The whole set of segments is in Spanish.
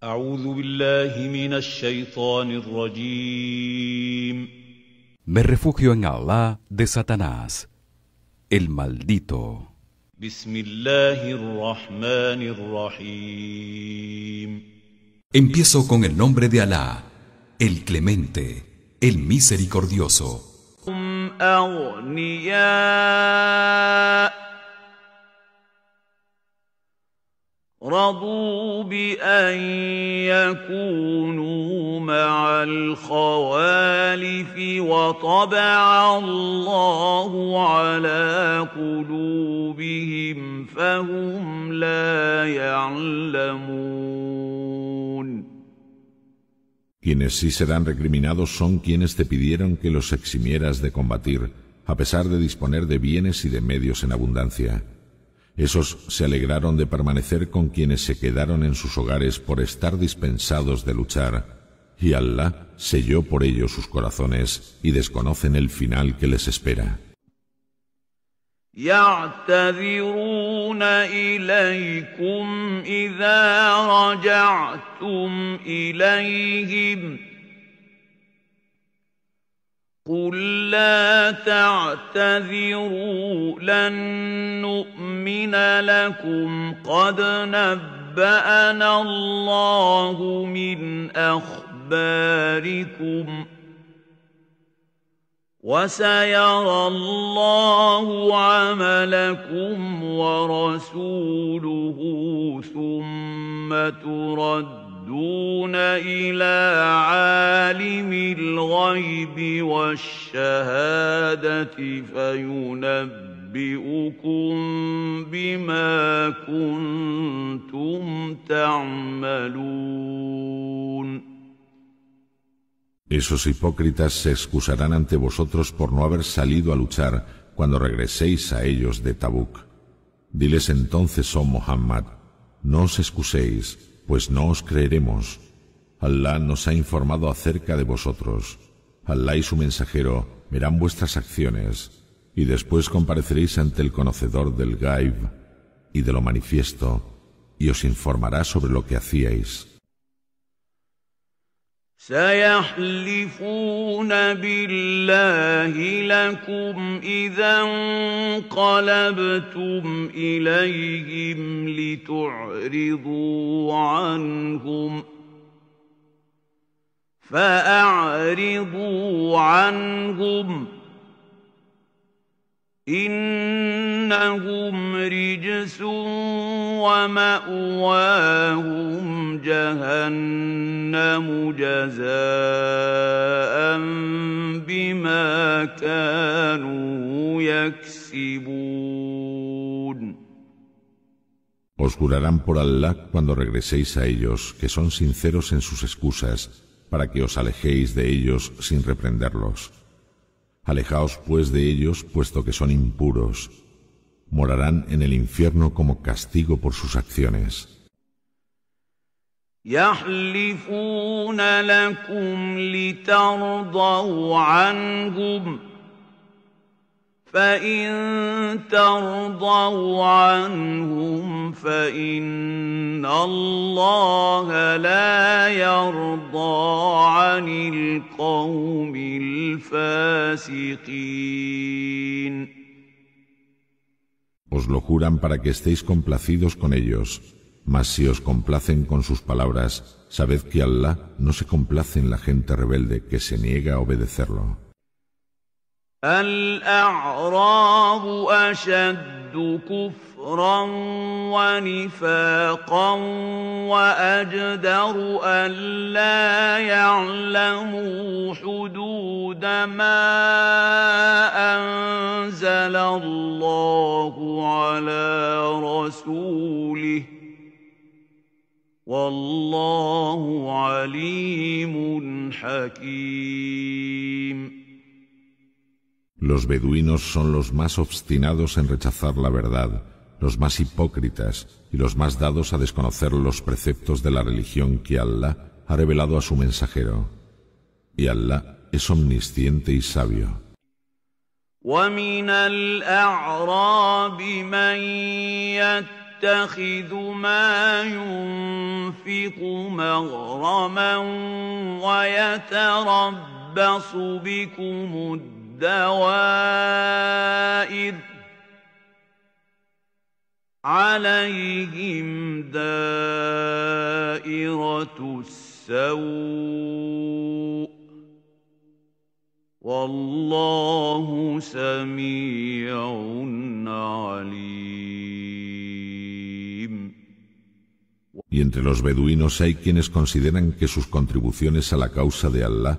Me refugio en Allah de Satanás, el maldito. Empiezo con el nombre de Alá, el clemente, el misericordioso. Quienes sí serán recriminados son quienes te pidieron que los eximieras de combatir, a pesar de disponer de bienes y de medios en abundancia. Esos se alegraron de permanecer con quienes se quedaron en sus hogares por estar dispensados de luchar, y Allah selló por ellos sus corazones y desconocen el final que les espera. قل لا تعتذروا لن نؤمن لكم قد نبانا الله من اخباركم وسيرى الله عملكم ورسوله ثم ترد Esos hipócritas se excusarán ante vosotros por no haber salido a luchar cuando regreséis a ellos de Tabuk. Diles entonces, oh Muhammad, no os excuséis, pues no os creeremos. Allah nos ha informado acerca de vosotros. Alá y su mensajero verán vuestras acciones, y después compareceréis ante el conocedor del gaib y de lo manifiesto, y os informará sobre lo que hacíais. سيحلفون بالله لكم إذا انقلبتم إليهم لتعرضوا عنهم فأعرضوا عنهم Os jurarán por Allah cuando regreséis a ellos que son sinceros en sus excusas para que os alejéis de ellos sin reprenderlos. Alejaos pues de ellos, puesto que son impuros. Morarán en el infierno como castigo por sus acciones. Os lo juran para que estéis complacidos con ellos, mas si os complacen con sus palabras, sabed que Allah no se complace en la gente rebelde que se niega a obedecerlo. الأعراب أشد كفرا ونفاقا وأجدر ألا يعلموا حدود ما أنزل الله على رسوله والله عليم حكيم Los beduinos son los más obstinados en rechazar la verdad, los más hipócritas y los más dados a desconocer los preceptos de la religión que Allah ha revelado a su mensajero. Y Allah es omnisciente y sabio. Y entre los beduinos hay quienes consideran que sus contribuciones a la causa de Allah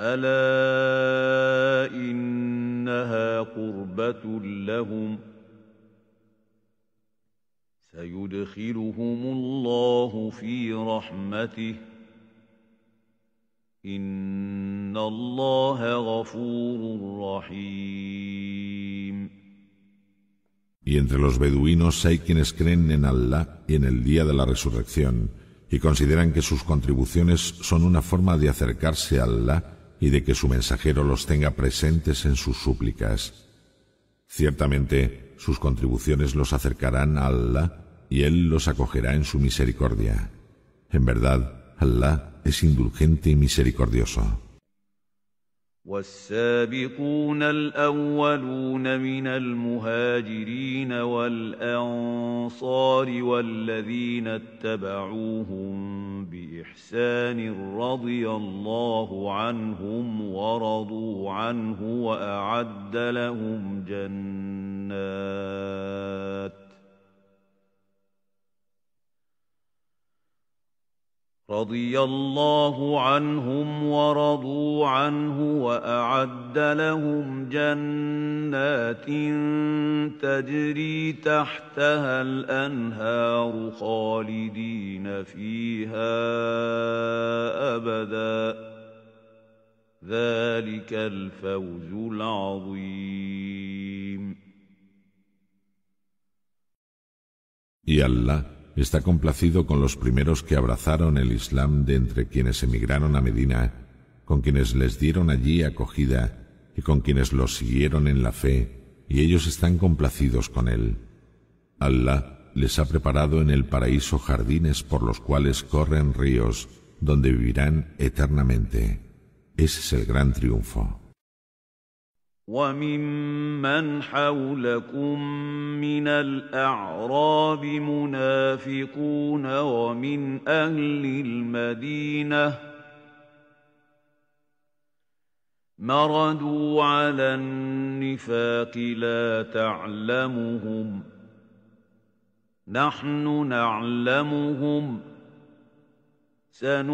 Y entre los beduinos hay quienes creen en Allah y en el día de la resurrección y consideran que sus contribuciones son una forma de acercarse a Allah y de que su mensajero los tenga presentes en sus súplicas. Ciertamente sus contribuciones los acercarán a Allah y Él los acogerá en su misericordia. En verdad, Allah es indulgente y misericordioso. والسابقون الأولون من المهاجرين والأنصار والذين اتبعوهم بإحسان رضي الله عنهم ورضوا عنه وأعد لهم جنات رضي الله عنهم ورضوا عنه وأعد لهم جنات تجري تحتها الأنهار خالدين فيها أبدا ذلك الفوز العظيم يلا está complacido con los primeros que abrazaron el Islam de entre quienes emigraron a Medina, con quienes les dieron allí acogida y con quienes los siguieron en la fe, y ellos están complacidos con él. Allah les ha preparado en el paraíso jardines por los cuales corren ríos, donde vivirán eternamente. Ese es el gran triunfo. وممن حولكم من الأعراب منافقون ومن أهل المدينة مردوا على النفاق لا تعلمهم نحن نعلمهم ۖ Y entre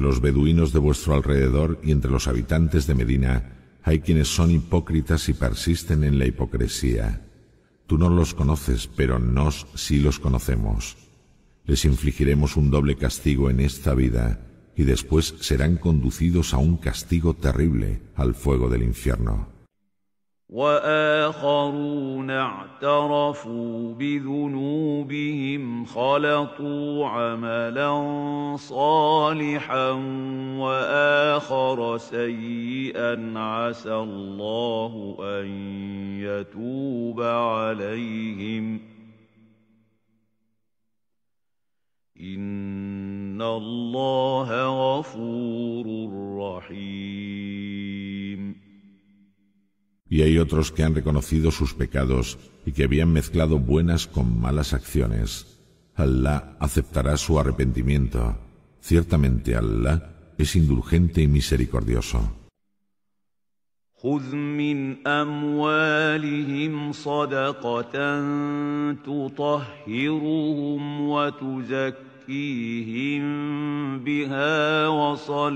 los beduinos de vuestro alrededor y entre los habitantes de Medina hay quienes son hipócritas y persisten en la hipocresía. Tú no los conoces, pero nos sí los conocemos. Les infligiremos un doble castigo en esta vida y después serán conducidos a un castigo terrible, al fuego del infierno. Y hay otros que han reconocido sus pecados y que habían mezclado buenas con malas acciones. Allah aceptará su arrepentimiento. Ciertamente Allah es indulgente y misericordioso. Toma parte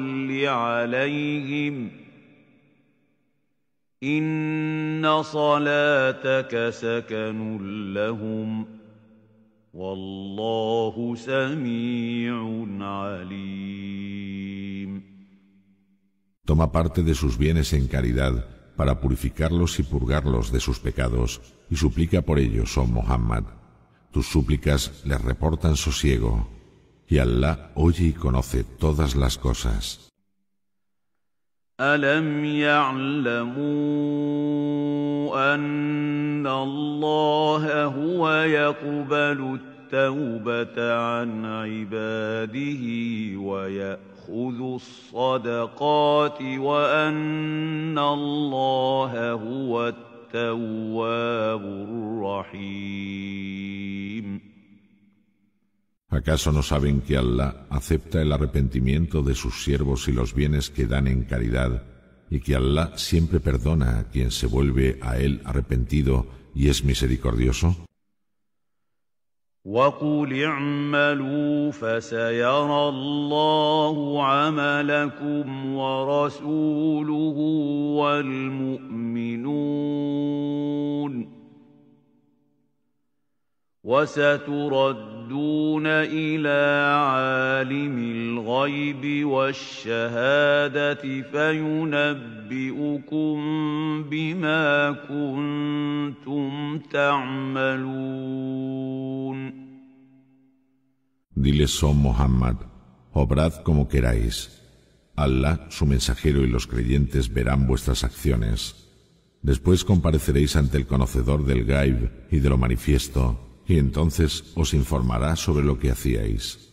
de sus bienes en caridad para purificarlos y purgarlos de sus pecados, y suplica por ellos, oh Muhammad. Tus súplicas les reportan sosiego. y Allah oye y conoce todas las cosas. ألم يعلموا أن الله هو يقبل التوبة عن عباده ويأخذ الصدقات وأن الله هو التواب الرحيم ¿Acaso no saben que Allah acepta el arrepentimiento de sus siervos y los bienes que dan en caridad, y que Allah siempre perdona a quien se vuelve a él arrepentido y es misericordioso? Diles, oh Muhammad, obrad como queráis. Allah, su mensajero y los creyentes verán vuestras acciones. Después compareceréis ante el conocedor del Gaib y de lo manifiesto, y entonces os informará sobre lo que hacíais.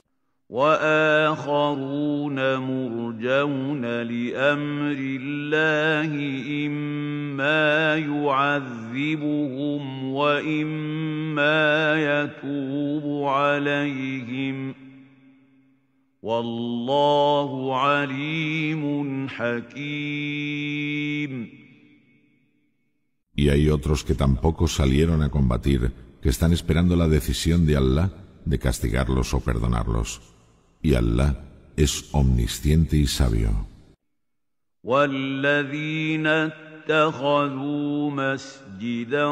Y hay otros que tampoco salieron a combatir están esperando la decisión de Allah de castigarlos o perdonarlos. Y Allah es omnisciente y sabio. اتخذوا مسجدا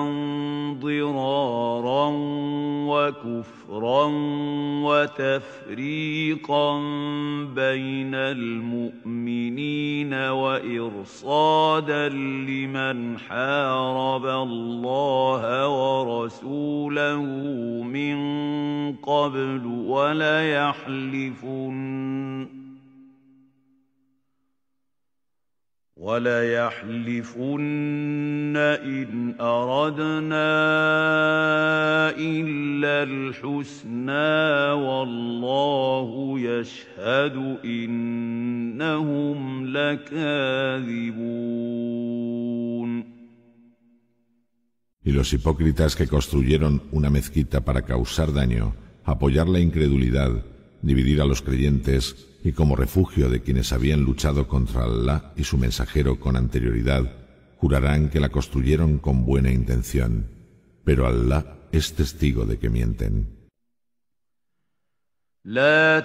ضرارا وكفرا وتفريقا بين المؤمنين وارصادا لمن حارب الله ورسوله من قبل وليحلفن وَلَيَحْلِفُنَّ إِنْ أَرَدْنَا إِلَّا الْحُسْنَىٰ وَاللَّهُ يَشْهَدُ إِنَّهُمْ لَكَاذِبُونَ Y los hipócritas que construyeron una mezquita para causar daño, apoyar la incredulidad, dividir a los creyentes y como refugio de quienes habían luchado contra Alá y su mensajero con anterioridad, jurarán que la construyeron con buena intención, pero Alá es testigo de que mienten. La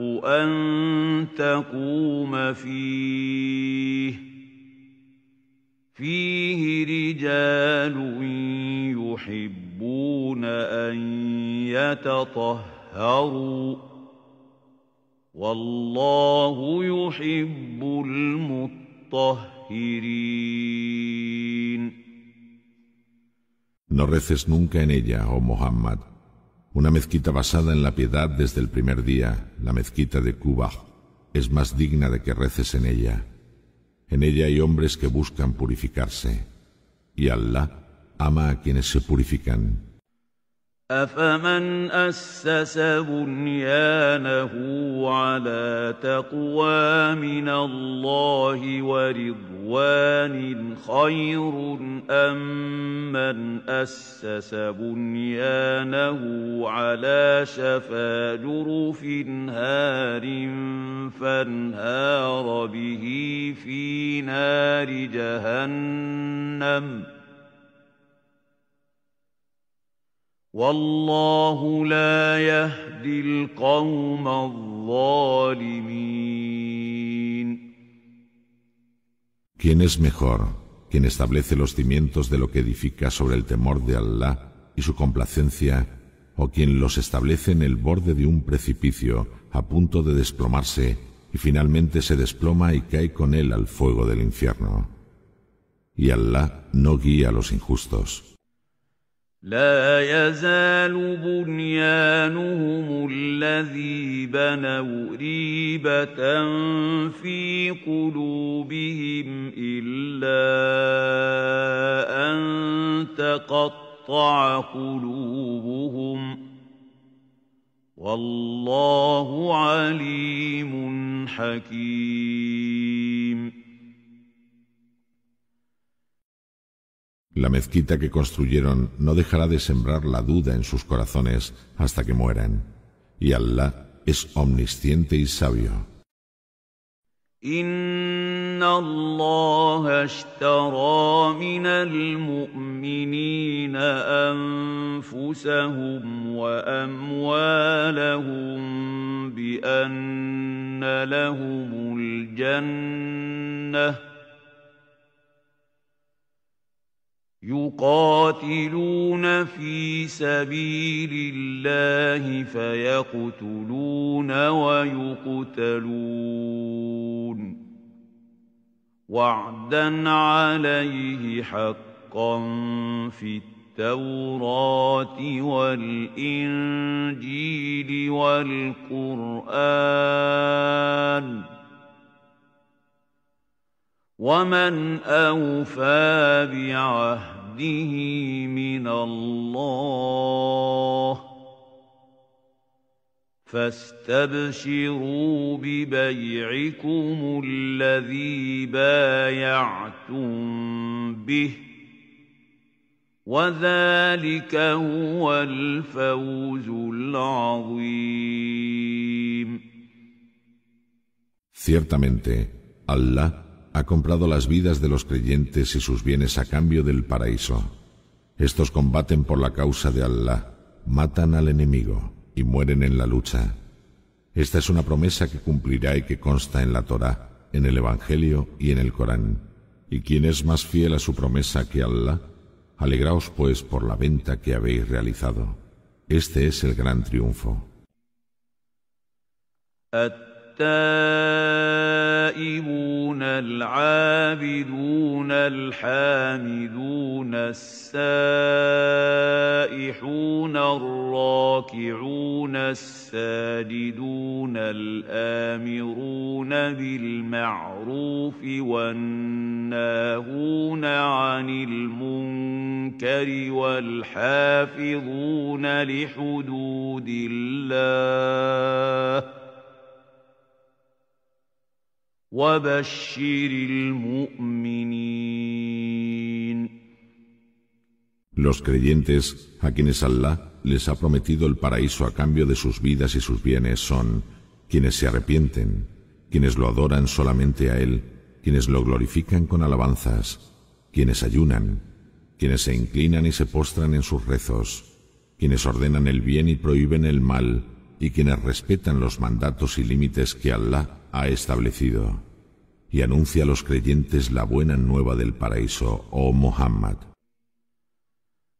الحق أن تقوم فيه فيه رجال يحبون أن يتطهروا والله يحب المطهرين No reces nunca en ella, oh Muhammad, Una mezquita basada en la piedad desde el primer día, la mezquita de Cuba, es más digna de que reces en ella. En ella hay hombres que buscan purificarse, y Allah ama a quienes se purifican. أفمن أسس بنيانه على تقوى من الله ورضوان خير أم من أسس بنيانه على شفا جرف هار فانهار به في نار جهنم ۖ ¿Quién es mejor? Quien establece los cimientos de lo que edifica sobre el temor de Allah y su complacencia, o quien los establece en el borde de un precipicio a punto de desplomarse y finalmente se desploma y cae con él al fuego del infierno. Y Allah no guía a los injustos. لا يزال بنيانهم الذي بنوا ريبة في قلوبهم إلا أن تقطع قلوبهم والله عليم حكيم La mezquita que construyeron no dejará de sembrar la duda en sus corazones hasta que mueran, y Allah es omnisciente y sabio. الله اشترى من المؤمنين لهم يقاتلون في سبيل الله فيقتلون ويقتلون وعدا عليه حقا في التوراة والإنجيل والقرآن ومن أوفى بعهد وعده من الله فاستبشروا ببيعكم الذي بايعتم به وذلك هو الفوز العظيم Ciertamente, Allah ha comprado las vidas de los creyentes y sus bienes a cambio del paraíso. Estos combaten por la causa de Allah, matan al enemigo y mueren en la lucha. Esta es una promesa que cumplirá y que consta en la Torá, en el Evangelio y en el Corán. ¿Y quién es más fiel a su promesa que Allah? Alegraos pues por la venta que habéis realizado. Este es el gran triunfo. التائبون العابدون الحامدون السائحون الراكعون الساجدون الامرون بالمعروف والناهون عن المنكر والحافظون لحدود الله Los creyentes, a quienes Allah les ha prometido el paraíso a cambio de sus vidas y sus bienes, son quienes se arrepienten, quienes lo adoran solamente a Él, quienes lo glorifican con alabanzas, quienes ayunan, quienes se inclinan y se postran en sus rezos, quienes ordenan el bien y prohíben el mal, y quienes respetan los mandatos y límites que Allah ha establecido. Y anuncia a los creyentes la buena nueva del paraíso, oh Muhammad.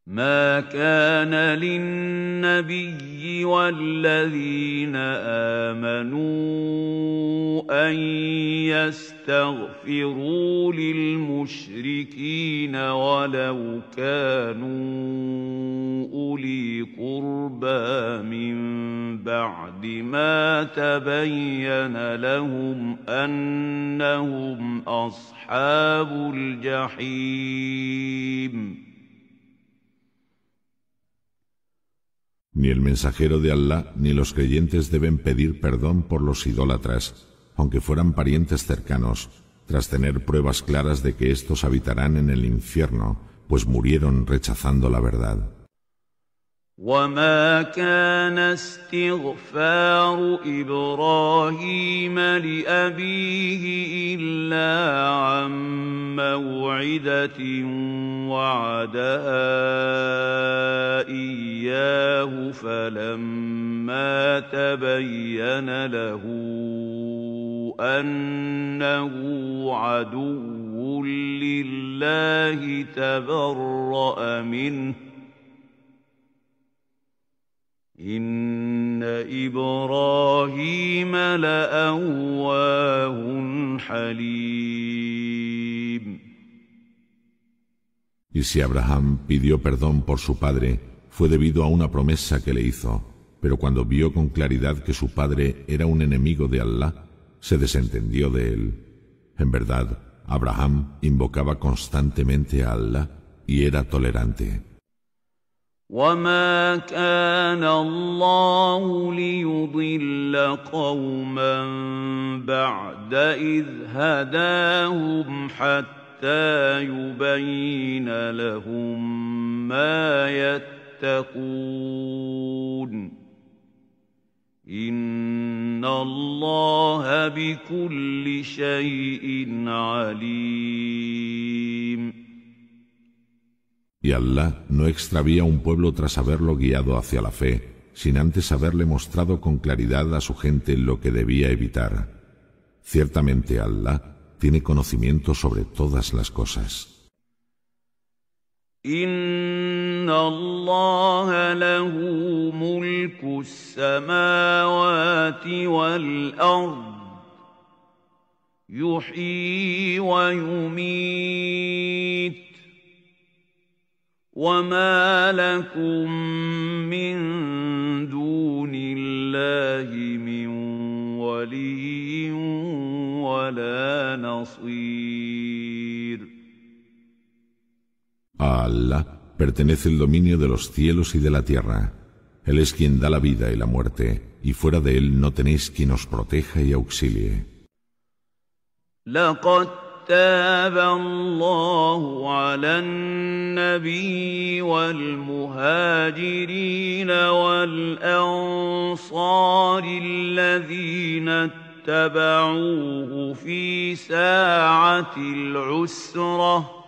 ما كان للنبي والذين آمنوا أن يستغفروا للمشركين ولو كانوا أولي قربى من بعد ما تبين لهم أنهم أصحاب الجحيم Ni el mensajero de Allah ni los creyentes deben pedir perdón por los idólatras, aunque fueran parientes cercanos, tras tener pruebas claras de que éstos habitarán en el infierno, pues murieron rechazando la verdad. وما كان استغفار ابراهيم لابيه الا عن موعده وعدها اياه فلما تبين له انه عدو لله تبرا منه Y si Abraham pidió perdón por su padre, fue debido a una promesa que le hizo, pero cuando vio con claridad que su padre era un enemigo de Allah, se desentendió de él. En verdad, Abraham invocaba constantemente a Allah y era tolerante. وما كان الله ليضل قوما بعد إذ هداهم حتى يبين لهم ما يتقون إن الله بكل شيء عليم Y Allah no extravía un pueblo tras haberlo guiado hacia la fe, sin antes haberle mostrado con claridad a su gente lo que debía evitar. Ciertamente Allah tiene conocimiento sobre todas las cosas. A Allah pertenece el dominio de los cielos y de la tierra. Él es quien da la vida y la muerte, y fuera de Él no tenéis quien os proteja y auxilie. تاب الله على النبي والمهاجرين والأنصار الذين اتبعوه في ساعة العسرة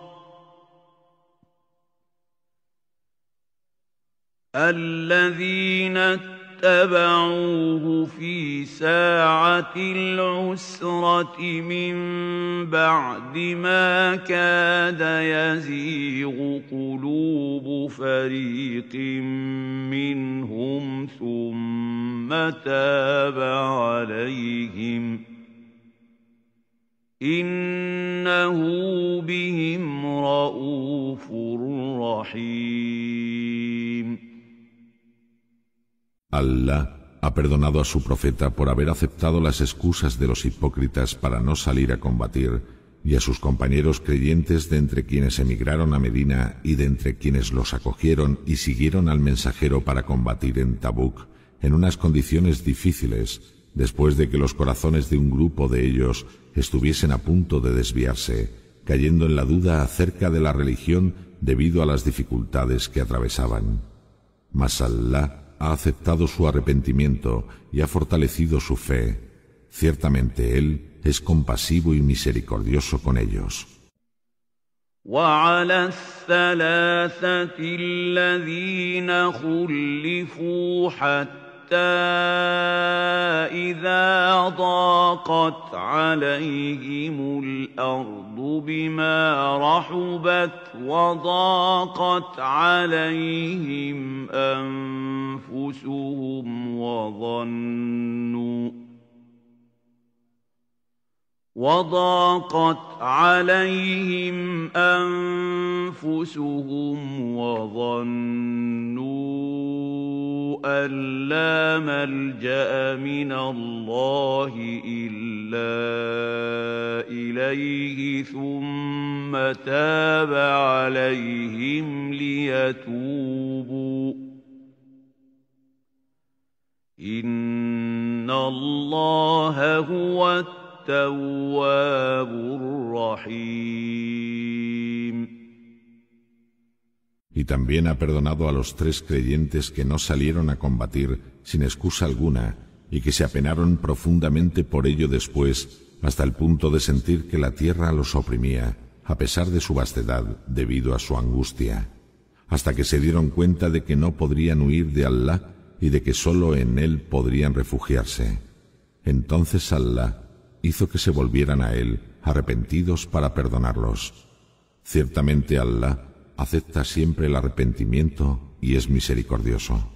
الذين اتبعوه اتبعوه في ساعة العسرة من بعد ما كاد يزيغ قلوب فريق منهم ثم تاب عليهم إنه بهم رءوف رحيم Allah ha perdonado a su profeta por haber aceptado las excusas de los hipócritas para no salir a combatir y a sus compañeros creyentes de entre quienes emigraron a Medina y de entre quienes los acogieron y siguieron al mensajero para combatir en Tabuk en unas condiciones difíciles después de que los corazones de un grupo de ellos estuviesen a punto de desviarse, cayendo en la duda acerca de la religión debido a las dificultades que atravesaban. Mas Allah ha aceptado su arrepentimiento y ha fortalecido su fe, ciertamente Él es compasivo y misericordioso con ellos. حتى إذا ضاقت عليهم الأرض بما رحبت وضاقت عليهم أنفسهم وظنوا وضاقت عليهم انفسهم وظنوا ان لا ملجا من الله الا اليه ثم تاب عليهم ليتوبوا ان الله هو التوب Y también ha perdonado a los tres creyentes que no salieron a combatir sin excusa alguna y que se apenaron profundamente por ello después hasta el punto de sentir que la tierra los oprimía, a pesar de su vastedad debido a su angustia, hasta que se dieron cuenta de que no podrían huir de Allah y de que sólo en Él podrían refugiarse. Entonces Allah hizo que se volvieran a Él arrepentidos para perdonarlos. Ciertamente Allah acepta siempre el arrepentimiento y es misericordioso.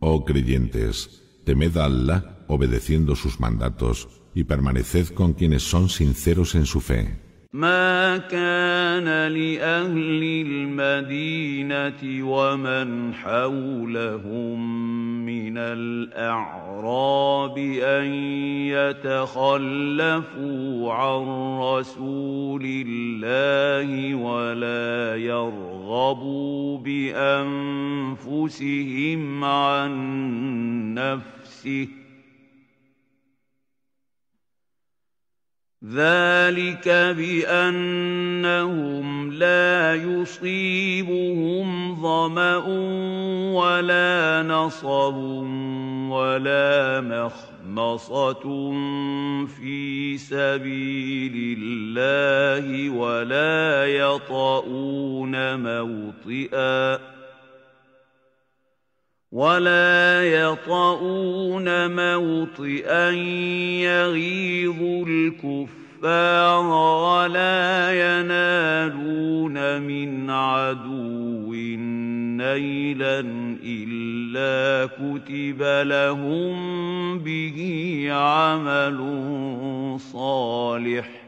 Oh creyentes Temed a Allah obedeciendo sus mandatos y permaneced con quienes son sinceros en su fe. نفسه ذلك بانهم لا يصيبهم ظما ولا نصب ولا مخمصه في سبيل الله ولا يطئون موطئا ولا يطؤون موطئا يغيظ الكفار ولا ينالون من عدو نيلا إلا كتب لهم به عمل صالح ۖ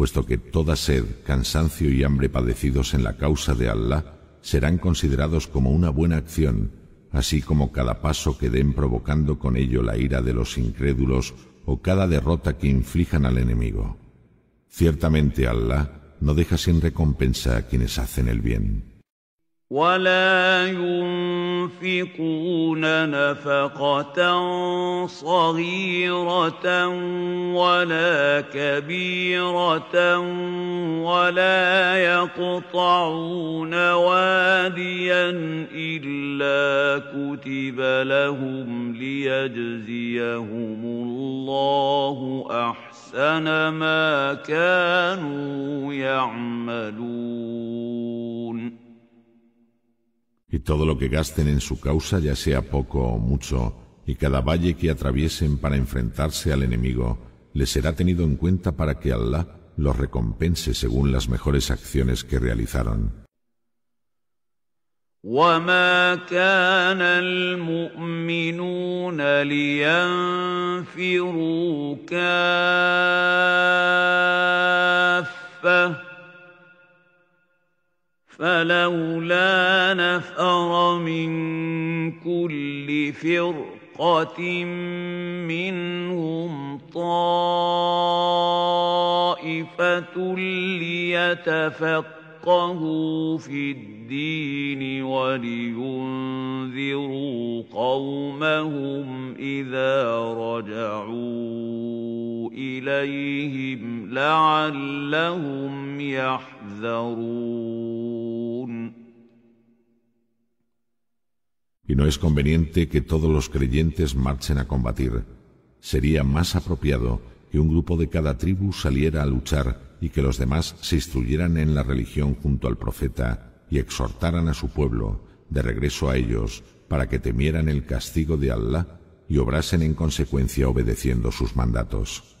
puesto que toda sed, cansancio y hambre padecidos en la causa de Allah serán considerados como una buena acción, así como cada paso que den provocando con ello la ira de los incrédulos o cada derrota que inflijan al enemigo. Ciertamente Allah no deja sin recompensa a quienes hacen el bien. ولا ينفقون نفقة صغيرة ولا كبيرة ولا يقطعون واديا إلا كتب لهم ليجزيهم الله أحسن ما كانوا يعملون y todo lo que gasten en su causa, ya sea poco o mucho, y cada valle que atraviesen para enfrentarse al enemigo, les será tenido en cuenta para que Allah los recompense según las mejores acciones que realizaron. فلولا نفر من كل فرقة منهم طائفة ليتفقهوا في الدين Y no es conveniente que todos los creyentes marchen a combatir. Sería más apropiado que un grupo de cada tribu saliera a luchar y que los demás se instruyeran en la religión junto al profeta y exhortaran a su pueblo de regreso a ellos para que temieran el castigo de Allah y obrasen en consecuencia obedeciendo sus mandatos.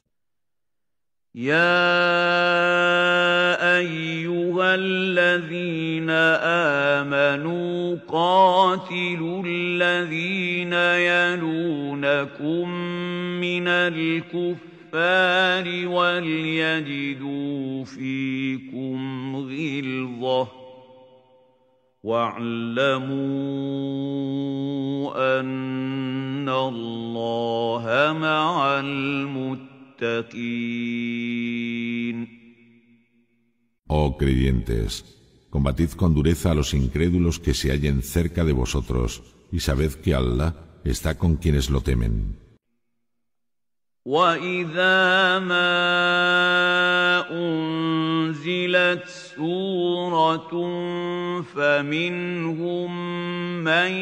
Oh creyentes, combatid con dureza a los incrédulos que se hallen cerca de vosotros, y sabed que Allah está con quienes lo temen. أنزلت سورة فمنهم من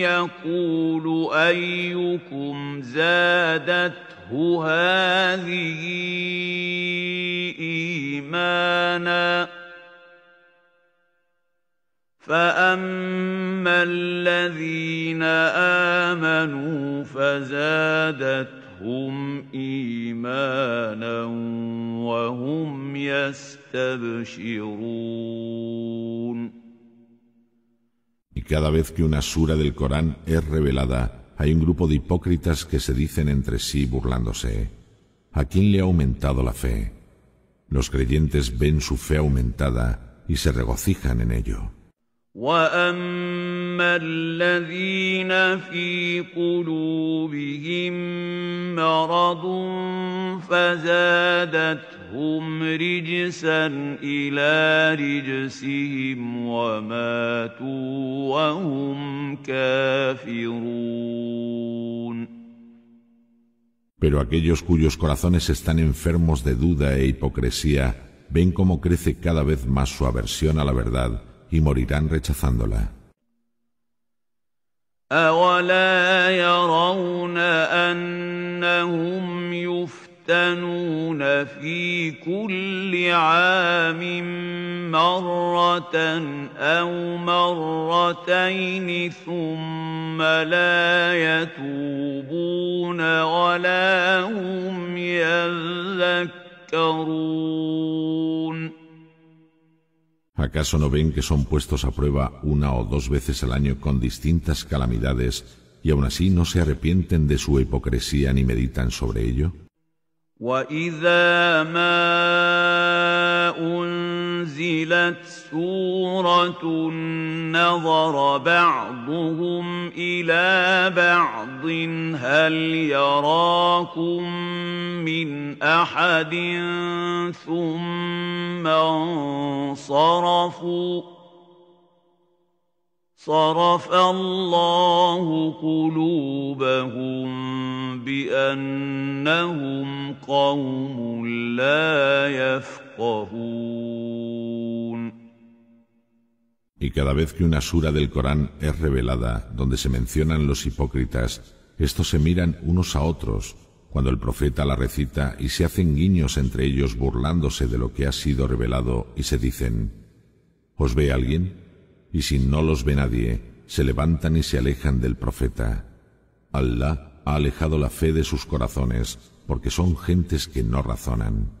يقول أيكم زادته هذه إيمانا فأما الذين آمنوا فزادت Y cada vez que una sura del Corán es revelada, hay un grupo de hipócritas que se dicen entre sí burlándose. ¿A quién le ha aumentado la fe? Los creyentes ven su fe aumentada y se regocijan en ello. أَمَّا الَّذِينَ فِي قُلُوبِهِم مَّرَضٌ فَزَادَتْهُمْ رِجْسًا إِلَىٰ رِجْسِهِمْ وَمَاتُوا وَهُمْ كَافِرُونَ Pero aquellos cuyos corazones están enfermos de duda e hipocresía ven cómo crece cada vez más su aversión a la verdad y morirán rechazándola. أولا يرون أنهم يفتنون في كل عام مرة أو مرتين ثم لا يتوبون ولا هم يذكرون ¿Acaso no ven que son puestos a prueba una o dos veces al año con distintas calamidades y aun así no se arrepienten de su hipocresía ni meditan sobre ello? أنزلت سورة نظر بعضهم إلى بعض هل يراكم من أحد ثم انصرفوا Y cada vez que una sura del Corán es revelada, donde se mencionan los hipócritas, estos se miran unos a otros cuando el profeta la recita y se hacen guiños entre ellos burlándose de lo que ha sido revelado y se dicen, ¿os ve alguien? y si no los ve nadie, se levantan y se alejan del profeta. Allah ha alejado la fe de sus corazones, porque son gentes que no razonan.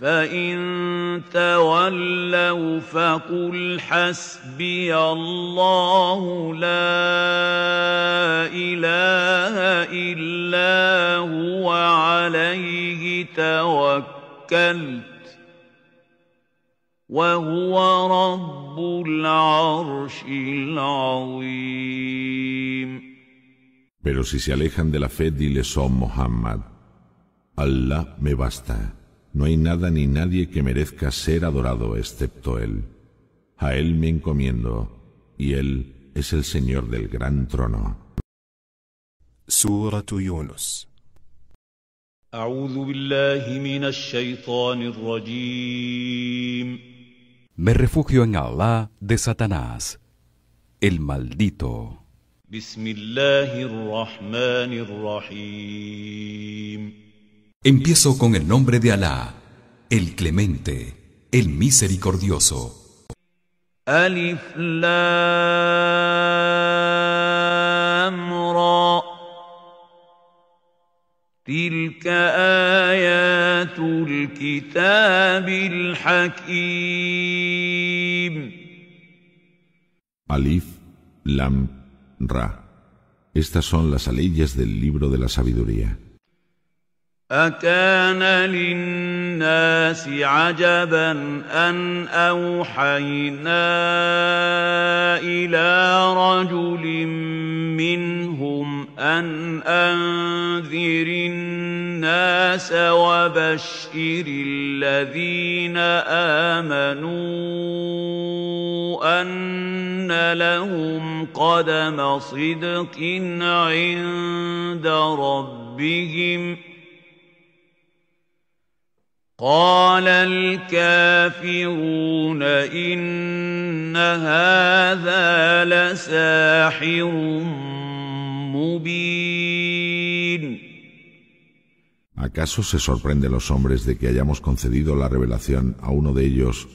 فإن تولوا فقل حسبي الله لا إله إلا هو عليه توكلت وهو رب العرش العظيم Pero si se alejan de la fe, diles, oh Muhammad, Allah me basta. No hay nada ni nadie que merezca ser adorado excepto Él. A Él me encomiendo, y Él es el Señor del gran trono. surat Yunus Me refugio en Allah de Satanás, el maldito. Empiezo con el nombre de Alá, el Clemente, el Misericordioso. Alif Lam Ra. hakim. Alif Lam Ra. Estas son las aleyas del libro de la sabiduría. أكان للناس عجبا أن أوحينا إلى رجل منهم أن أنذر الناس وبشر الذين آمنوا أن لهم قدم صدق عند ربهم ۖ ¿Acaso se sorprende los hombres de que hayamos concedido la revelación a uno de ellos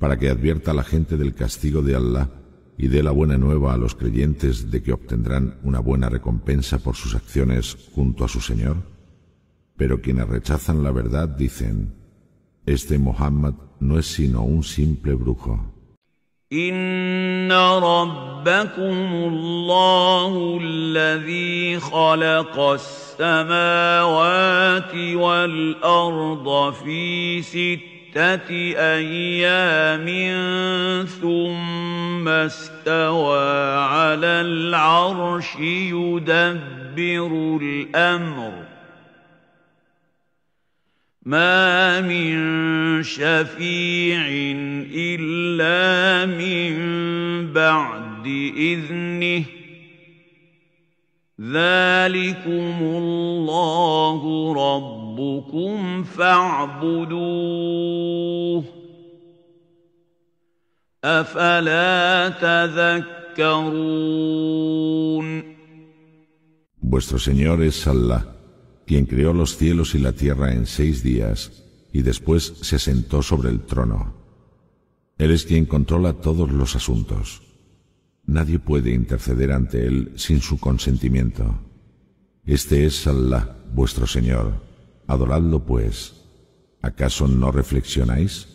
para que advierta a la gente del castigo de Allah y dé la buena nueva a los creyentes de que obtendrán una buena recompensa por sus acciones junto a su Señor? Pero quienes rechazan la verdad dicen, Este Muhammad no es sino un simple brujo. إن ربكم الله الذي خلق السماوات والأرض في ستة أيام ثم استوى على العرش يدبر الأمر ما من شفيع إلا من بعد إذنه ذلكم الله ربكم فاعبدوه أفلا تذكرون Vuestro Señor es Allah quien creó los cielos y la tierra en seis días, y después se sentó sobre el trono. Él es quien controla todos los asuntos. Nadie puede interceder ante Él sin su consentimiento. Este es Allah, vuestro Señor. Adoradlo pues. ¿Acaso no reflexionáis?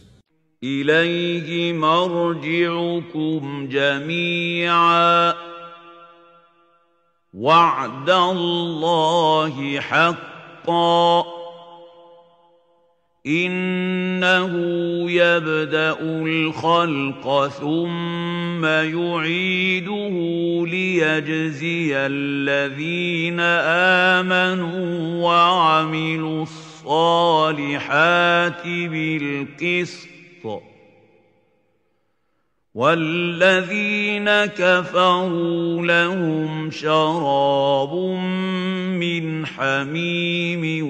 وعد الله حقا انه يبدا الخلق ثم يعيده ليجزي الذين امنوا وعملوا الصالحات بالقسط والذين كفروا لهم شراب من حميم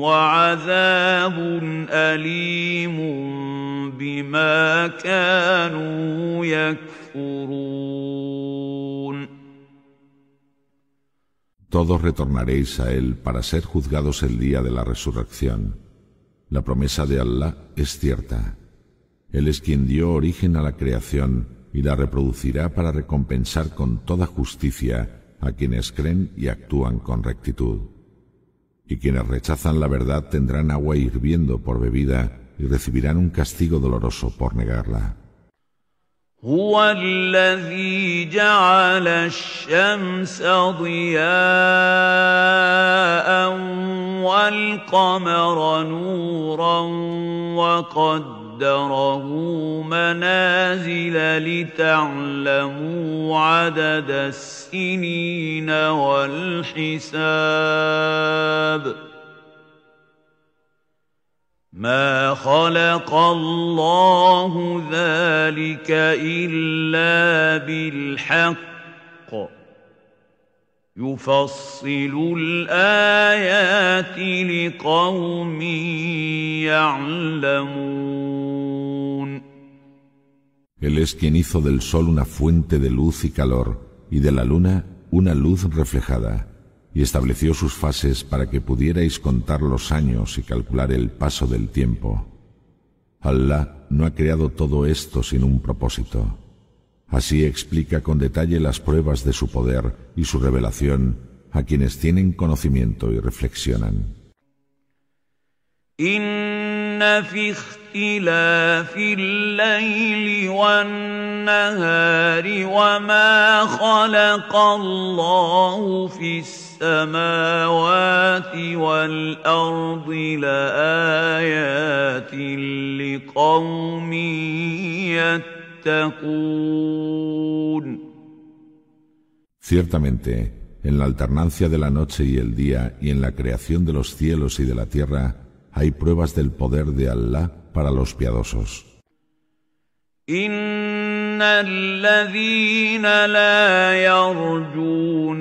وعذاب أليم بما كانوا يكفرون Todos retornaréis a Él para ser juzgados el día de la resurrección. La promesa de Allah es cierta. Él es quien dio origen a la creación y la reproducirá para recompensar con toda justicia a quienes creen y actúan con rectitud. Y quienes rechazan la verdad tendrán agua hirviendo por bebida y recibirán un castigo doloroso por negarla. قدره منازل لتعلموا عدد السنين والحساب ما خلق الله ذلك الا بالحق يفصل الآيات لقوم يعلمون Él es quien hizo del sol una fuente de luz y calor, y de la luna una luz reflejada, y estableció sus fases para que pudierais contar los años y calcular el paso del tiempo. Allah no ha creado todo esto sin un propósito. Así explica con detalle las pruebas de su poder y su revelación a quienes tienen conocimiento y reflexionan. إن في اختلاف الليل والنهار وما خلق الله في السماوات والأرض لآيات لقوم يتقون Ciertamente, en la alternancia de la noche y el día y en la creación de los cielos y de la tierra, hay pruebas del poder de Allah para los piadosos. إن الذين لا يرجون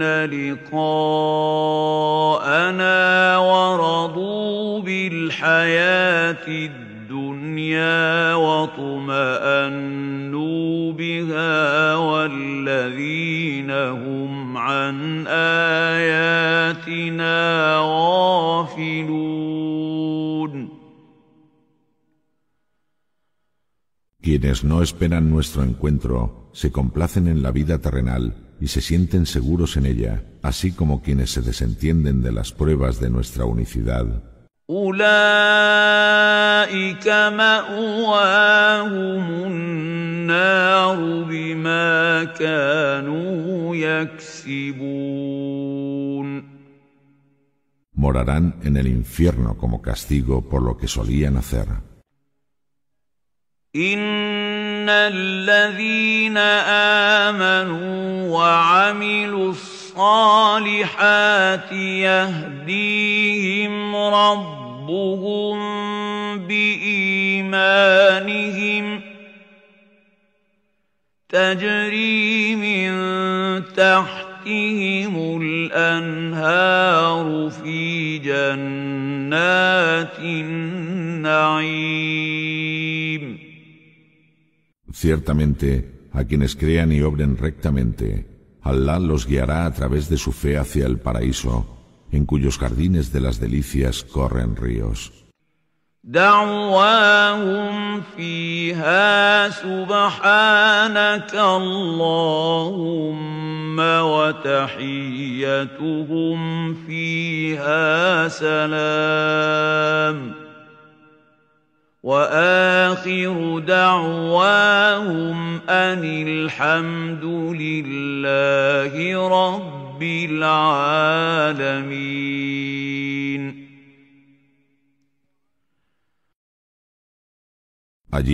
لقاءنا ورضوا بالحياة الدنيا واطمأنوا بها والذين هم عن آياتنا غافلون Quienes no esperan nuestro encuentro se complacen en la vida terrenal y se sienten seguros en ella, así como quienes se desentienden de las pruebas de nuestra unicidad. Morarán en el infierno como castigo por lo que solían hacer. ان الذين امنوا وعملوا الصالحات يهديهم ربهم بايمانهم تجري من تحتهم الانهار في جنات النعيم Ciertamente, a quienes crean y obren rectamente, Alá los guiará a través de su fe hacia el paraíso, en cuyos jardines de las delicias corren ríos. Allí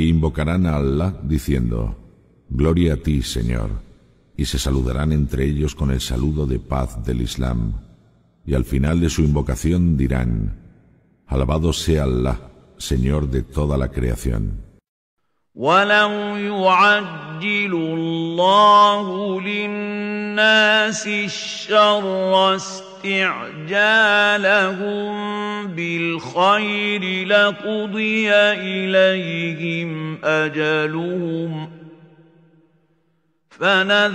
invocarán a Allah diciendo, Gloria a ti, Señor, y se saludarán entre ellos con el saludo de paz del Islam. Y al final de su invocación dirán, Alabado sea Allah, Señor de toda la creación. ولو يعجل الله للناس الشر استعجالهم بالخير لقضي إليهم أجلهم ۖ Y si Allah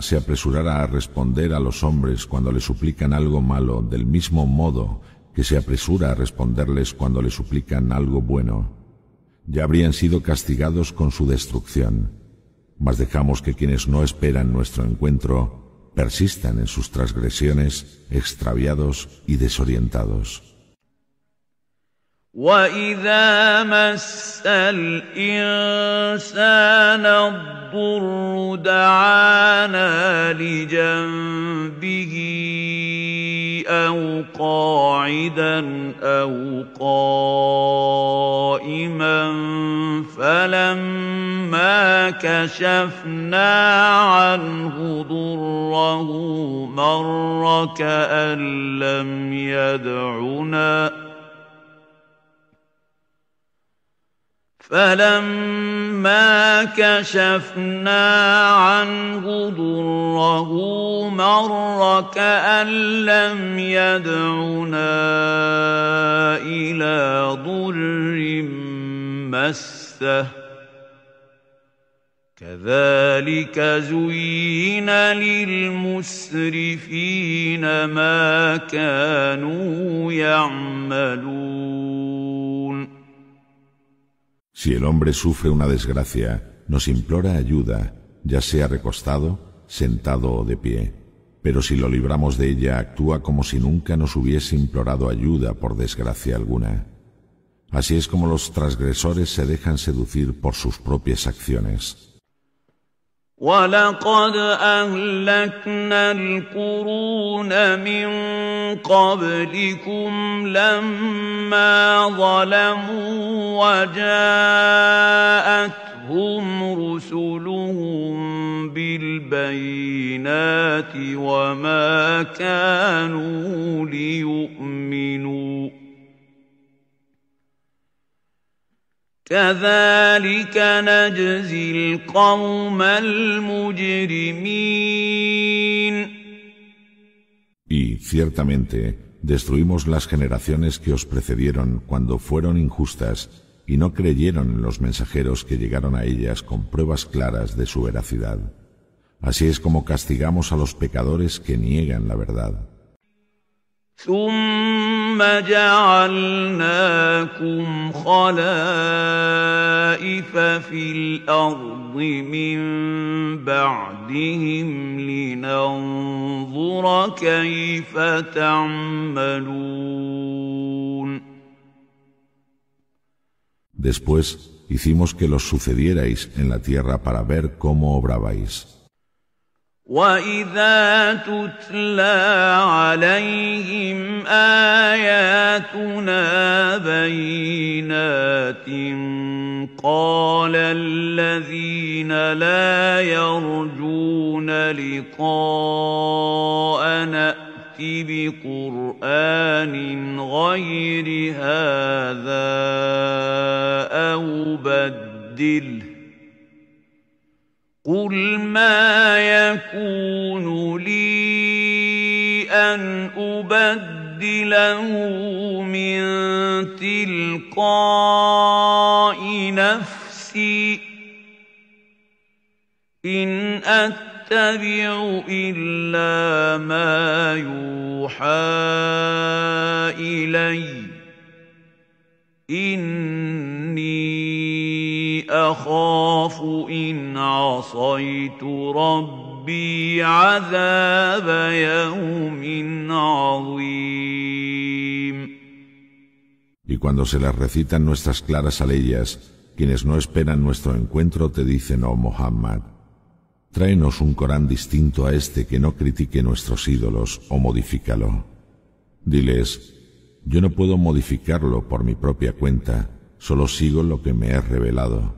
se apresurara a responder a los hombres cuando le suplican algo malo del mismo modo que se apresura a responderles cuando le suplican algo bueno, ya habrían sido castigados con su destrucción mas dejamos que quienes no esperan nuestro encuentro persistan en sus transgresiones, extraviados y desorientados. أو قاعدا أو قائما فلما كشفنا عنه ضره مر كأن لم يدعنا فلما كشفنا عنه ضره مر كأن لم يدعنا إلى ضر مسه كذلك زين للمسرفين ما كانوا يعملون Si el hombre sufre una desgracia, nos implora ayuda, ya sea recostado, sentado o de pie. Pero si lo libramos de ella, actúa como si nunca nos hubiese implorado ayuda por desgracia alguna. Así es como los transgresores se dejan seducir por sus propias acciones. ولقد أهلكنا القرون من قبلكم لما ظلموا وجاءتهم رسلهم بالبينات وما كانوا ليؤمنوا Y ciertamente destruimos las generaciones que os precedieron cuando fueron injustas y no creyeron en los mensajeros que llegaron a ellas con pruebas claras de su veracidad. Así es como castigamos a los pecadores que niegan la verdad. ثم جعلناكم خلائف في الارض من بعدهم لننظر كيف تعملون Después hicimos que los sucedierais en la tierra para ver cómo obrabais. واذا تتلى عليهم اياتنا بينات قال الذين لا يرجون لقاءنا ائت بقران غير هذا او بدله قل ما يكون لي ان ابدله من تلقاء نفسي ان اتبع الا ما يوحى الي إن Y cuando se les recitan nuestras claras aleyas, quienes no esperan nuestro encuentro te dicen, oh Muhammad, tráenos un Corán distinto a este que no critique nuestros ídolos o modifícalo. Diles, yo no puedo modificarlo por mi propia cuenta, solo sigo lo que me he revelado.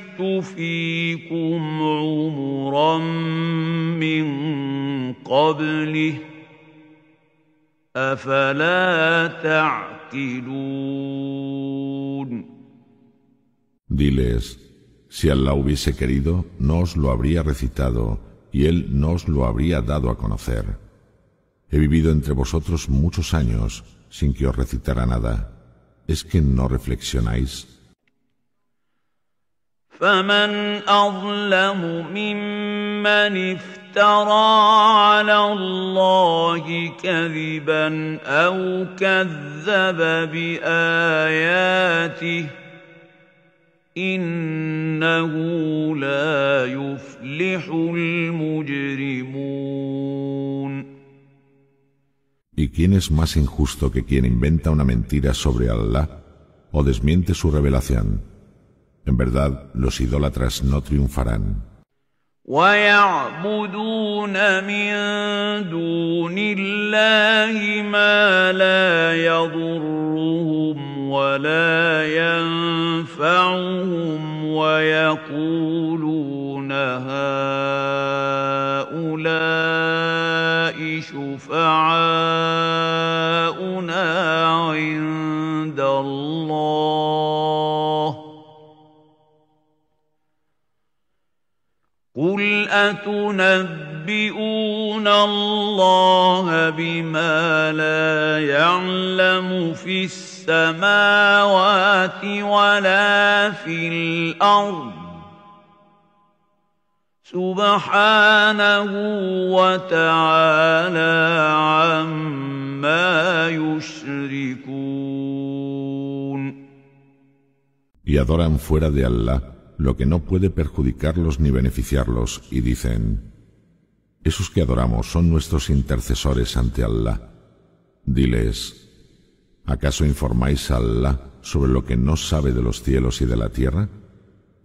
Diles, si Allah hubiese querido, no os lo habría recitado y él no os lo habría dado a conocer. He vivido entre vosotros muchos años sin que os recitara nada. ¿Es que no reflexionáis? فمن أظلم ممن افترى على الله كذبا أو كذب بآياته إنه لا يفلح المجرمون ¿Y quién es más injusto que quien inventa una mentira sobre Allah o desmiente su revelación? En verdad, los idólatras no triunfarán. ويعبدون من دون الله ما لا يضرهم ولا ينفعهم ويقولون هؤلاء شفعاؤنا عند قل أتنبئون الله بما لا يعلم في السماوات ولا في الأرض سبحانه وتعالى عما يشركون Y adoran fuera de Allah lo que no puede perjudicarlos ni beneficiarlos, y dicen, Esos que adoramos son nuestros intercesores ante Allah. Diles, ¿acaso informáis a Allah sobre lo que no sabe de los cielos y de la tierra?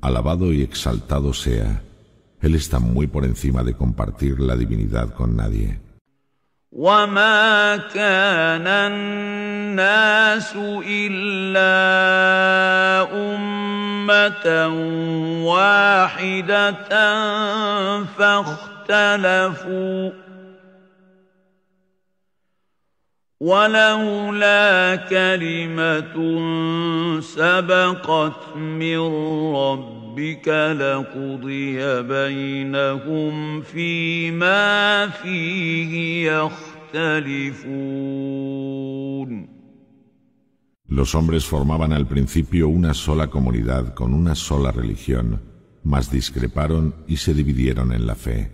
Alabado y exaltado sea, Él está muy por encima de compartir la divinidad con nadie. وما كان الناس الا امه واحده فاختلفوا ولولا كلمه سبقت من ربك Los hombres formaban al principio una sola comunidad con una sola religión, mas discreparon y se dividieron en la fe.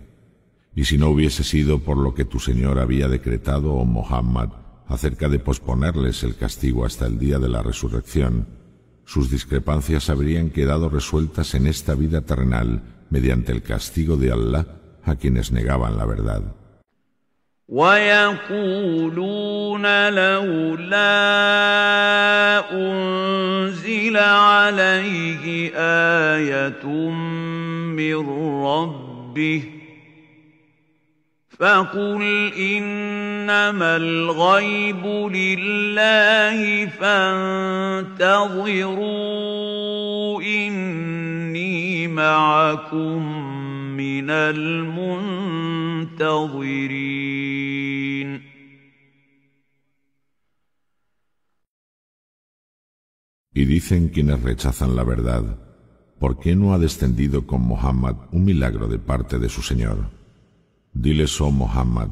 Y si no hubiese sido por lo que tu Señor había decretado, oh Muhammad, acerca de posponerles el castigo hasta el día de la resurrección, sus discrepancias habrían quedado resueltas en esta vida terrenal mediante el castigo de Allah a quienes negaban la verdad. Y dicen quienes rechazan la verdad, ¿por qué no ha descendido con Mohammed un milagro de parte de su Señor? Diles, oh Muhammad,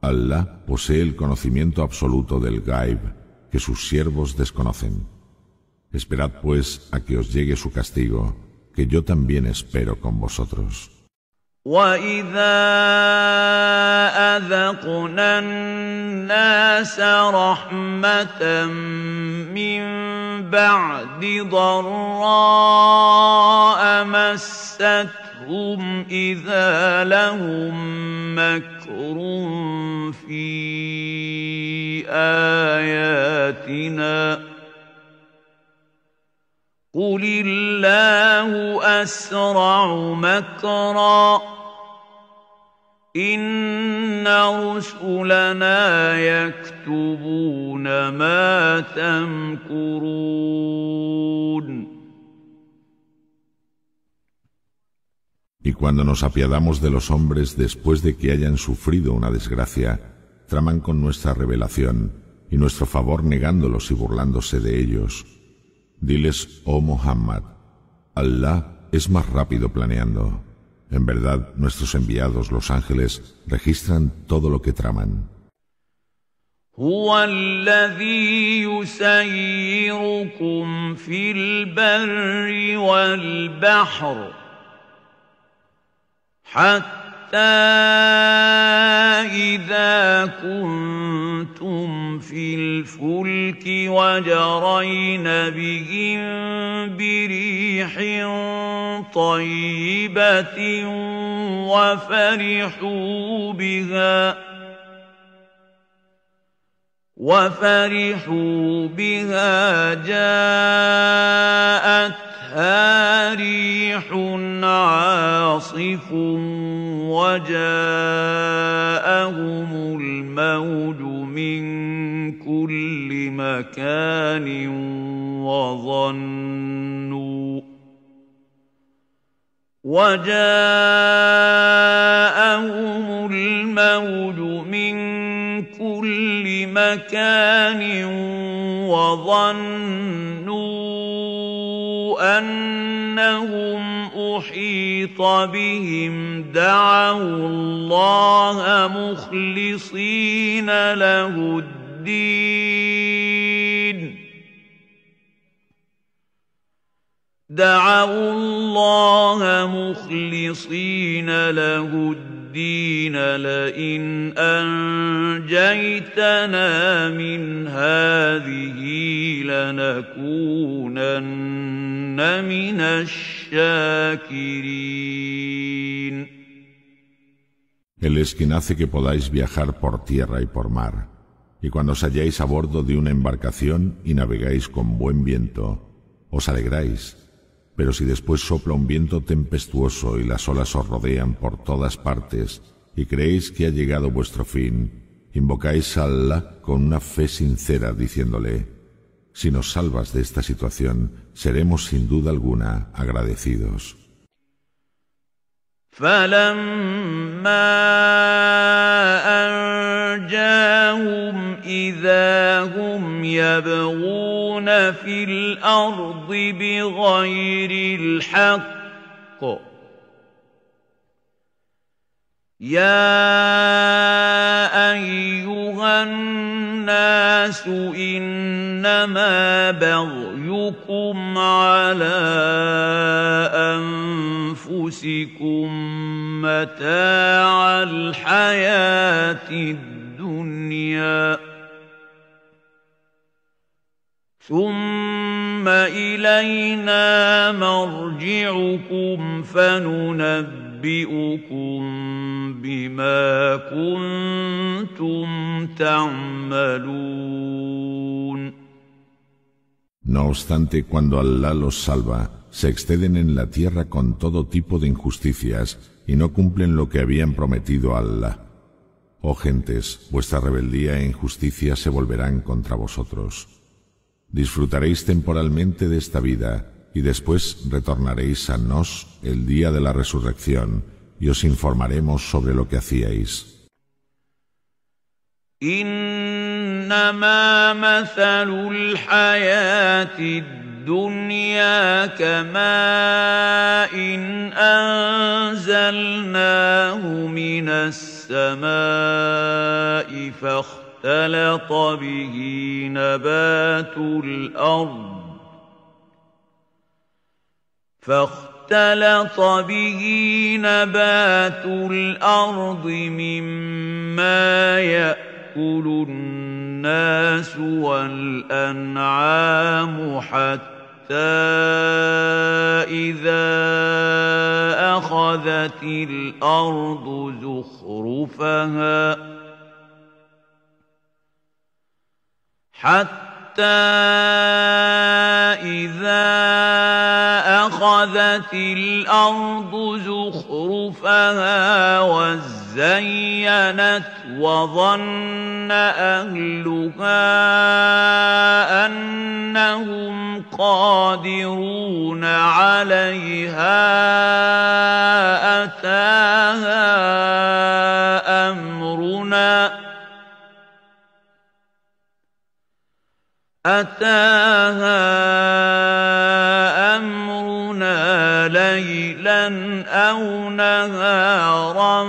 Allah posee el conocimiento absoluto del Gaib que sus siervos desconocen. Esperad pues a que os llegue su castigo, que yo también espero con vosotros. مكرهم إذا لهم مكر في آياتنا قل الله أسرع مكرا إن رسلنا يكتبون ما تمكرون Y cuando nos apiadamos de los hombres después de que hayan sufrido una desgracia, traman con nuestra revelación y nuestro favor negándolos y burlándose de ellos. Diles, oh Muhammad, Allah es más rápido planeando. En verdad, nuestros enviados, los ángeles, registran todo lo que traman. حتى إذا كنتم في الفلك وجرين بهم بريح طيبة وفرحوا بها ۖ وفرحوا بها جاءت فيها ريح عاصف وجاءهم الموج من كل مكان وظنوا وجاءهم الموج من كل مكان وظنوا أحيط بهم دعوا الله مخلصين له الدين دعوا الله مخلصين له الدين El es quien hace que podáis viajar por tierra y por mar, y cuando os halláis a bordo de una embarcación y navegáis con buen viento, os alegráis pero si después sopla un viento tempestuoso y las olas os rodean por todas partes, y creéis que ha llegado vuestro fin, invocáis a Allah con una fe sincera, diciéndole, si nos salvas de esta situación, seremos sin duda alguna agradecidos. أرجاهم إذا هم يبغون في الأرض بغير الحق يا أيها الناس إنما بغيكم على أنفسكم متاع الحياة الدنيا No obstante, cuando Allah los salva, se exceden en la tierra con todo tipo de injusticias y no cumplen lo que habían prometido a Allah. Oh gentes, vuestra rebeldía e injusticia se volverán contra vosotros. Disfrutaréis temporalmente de esta vida, y después retornaréis a nos el día de la resurrección, y os informaremos sobre lo que hacíais. السماء فاختلط به نبات الأرض فاختلط به نبات الأرض مما يأكل الناس والأنعام حتى إذا أخذت الأرض زخرفها حتى إذا أخذت الأرض زخرفها وزينت وظن أهلها أن انهم قادرون عليها اتاها امرنا اتاها امرنا ليلا او نهارا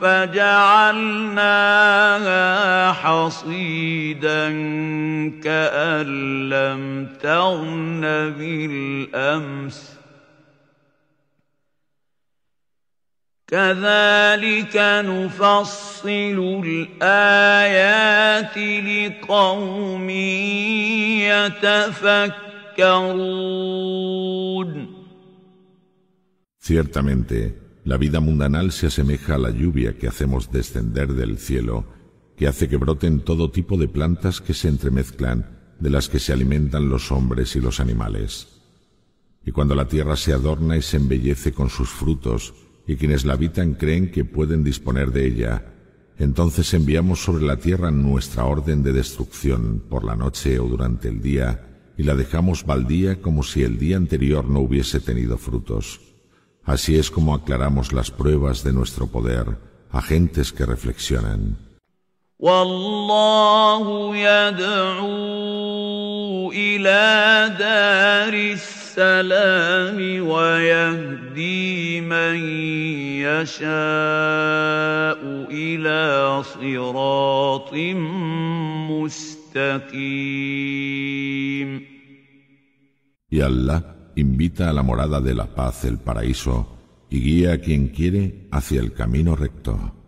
فجعلناها حصيدا كأن لم تغن بالأمس كذلك نفصل الآيات لقوم يتفكرون Ciertamente, la vida mundanal se asemeja a la lluvia que hacemos descender del cielo que hace que broten todo tipo de plantas que se entremezclan, de las que se alimentan los hombres y los animales. Y cuando la tierra se adorna y se embellece con sus frutos, y quienes la habitan creen que pueden disponer de ella, entonces enviamos sobre la tierra nuestra orden de destrucción por la noche o durante el día, y la dejamos baldía como si el día anterior no hubiese tenido frutos. Así es como aclaramos las pruebas de nuestro poder a gentes que reflexionan. Y Allah invita a la morada de la paz el paraíso y guía a quien quiere hacia el camino recto.